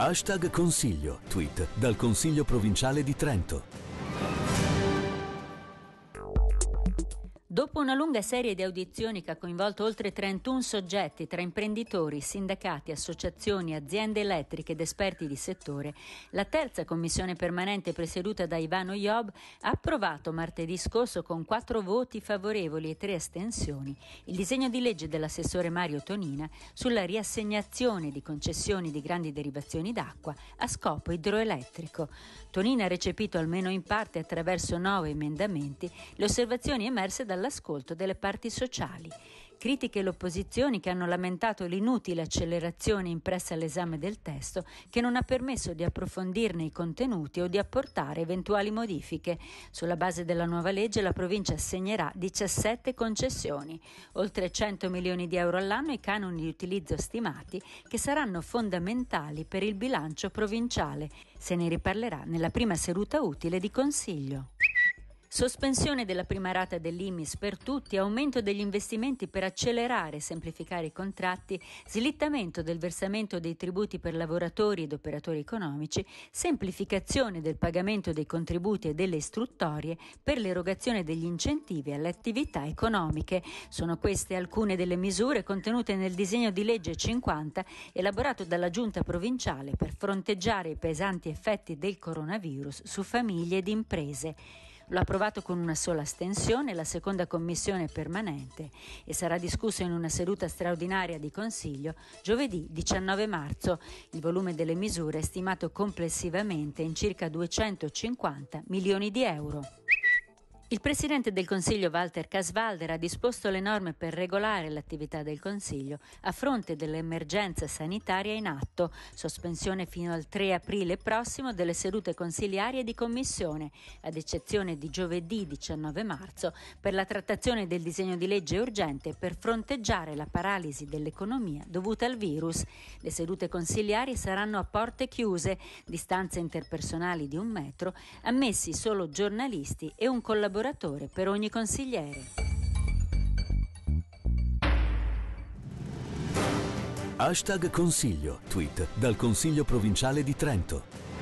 Hashtag Consiglio, tweet dal Consiglio provinciale di Trento. Dopo una lunga serie di audizioni che ha coinvolto oltre 31 soggetti tra imprenditori, sindacati, associazioni, aziende elettriche ed esperti di settore, la terza commissione permanente presieduta da Ivano Job ha approvato martedì scorso con quattro voti favorevoli e tre astensioni il disegno di legge dell'assessore Mario Tonina sulla riassegnazione di concessioni di grandi derivazioni d'acqua a scopo idroelettrico. Tonina ha recepito almeno in parte attraverso nove emendamenti le osservazioni emerse dalla all'ascolto delle parti sociali. Critiche e opposizioni che hanno lamentato l'inutile accelerazione impressa all'esame del testo che non ha permesso di approfondirne i contenuti o di apportare eventuali modifiche. Sulla base della nuova legge la provincia assegnerà 17 concessioni, oltre 100 milioni di euro all'anno i canoni di utilizzo stimati che saranno fondamentali per il bilancio provinciale. Se ne riparlerà nella prima seduta utile di Consiglio. Sospensione della prima rata dell'IMIS per tutti, aumento degli investimenti per accelerare e semplificare i contratti, slittamento del versamento dei tributi per lavoratori ed operatori economici, semplificazione del pagamento dei contributi e delle istruttorie per l'erogazione degli incentivi alle attività economiche. Sono queste alcune delle misure contenute nel disegno di legge 50 elaborato dalla Giunta provinciale per fronteggiare i pesanti effetti del coronavirus su famiglie ed imprese. Lo ha approvato con una sola astensione la seconda commissione permanente e sarà discusso in una seduta straordinaria di Consiglio giovedì 19 marzo. Il volume delle misure è stimato complessivamente in circa 250 milioni di euro. Il Presidente del Consiglio Walter Casvalder ha disposto le norme per regolare l'attività del Consiglio a fronte dell'emergenza sanitaria in atto, sospensione fino al 3 aprile prossimo delle sedute consiliari e di commissione, ad eccezione di giovedì 19 marzo, per la trattazione del disegno di legge urgente per fronteggiare la paralisi dell'economia dovuta al virus. Le sedute consiliari saranno a porte chiuse, distanze interpersonali di un metro, ammessi solo giornalisti e un collaboratore lavoratore per ogni consigliere. Hashtag Consiglio, tweet dal Consiglio provinciale di Trento.